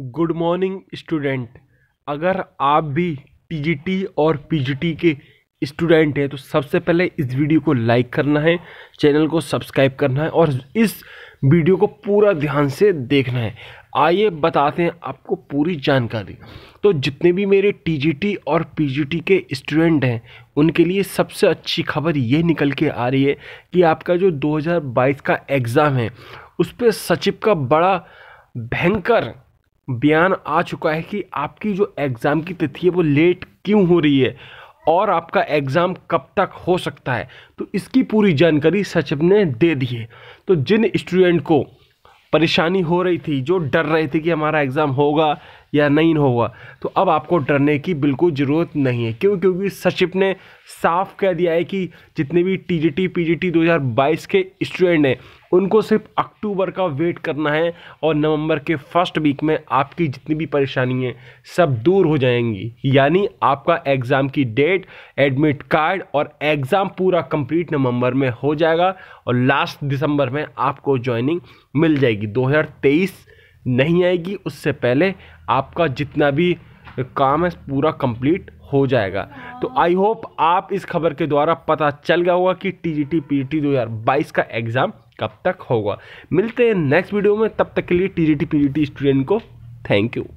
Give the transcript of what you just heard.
Good morning student अगर आप भी टीजीटी और पीजीटी के स्टूडेंट हैं तो सबसे पहले इस वीडियो को लाइक करना है चैनल को सब्सक्राइब करना है और इस वीडियो को पूरा ध्यान से देखना है आइए बताते हैं आपको पूरी जानकारी तो जितने भी मेरे टीजीटी और पीजीटी के स्टूडेंट हैं उनके लिए सबसे अच्छी खबर ये निकल के आ रही है कि आपका जो 2022 का एग्ज़ाम है उस पर सचिव का बड़ा भयंकर बयान आ चुका है कि आपकी जो एग्ज़ाम की तिथि है वो लेट क्यों हो रही है और आपका एग्ज़ाम कब तक हो सकता है तो इसकी पूरी जानकारी सचिव ने दे दी है तो जिन स्टूडेंट को परेशानी हो रही थी जो डर रहे थे कि हमारा एग्ज़ाम होगा या नहीं होगा तो अब आपको डरने की बिल्कुल ज़रूरत नहीं है क्यों क्योंकि सचिव ने साफ कह दिया है कि जितने भी टी जी दो हज़ार बाईस के स्टूडेंट हैं उनको सिर्फ अक्टूबर का वेट करना है और नवंबर के फर्स्ट वीक में आपकी जितनी भी परेशानी है सब दूर हो जाएंगी यानी आपका एग्ज़ाम की डेट एडमिट कार्ड और एग्ज़ाम पूरा कंप्लीट नवंबर में हो जाएगा और लास्ट दिसंबर में आपको ज्वाइनिंग मिल जाएगी 2023 नहीं आएगी उससे पहले आपका जितना भी काम है पूरा कंप्लीट हो जाएगा तो आई हाँ। होप आप इस खबर के द्वारा पता चल गया होगा कि T G T P G का एग्ज़ाम कब तक होगा मिलते हैं नेक्स्ट वीडियो में तब तक के लिए T G T P G T student को थैंक यू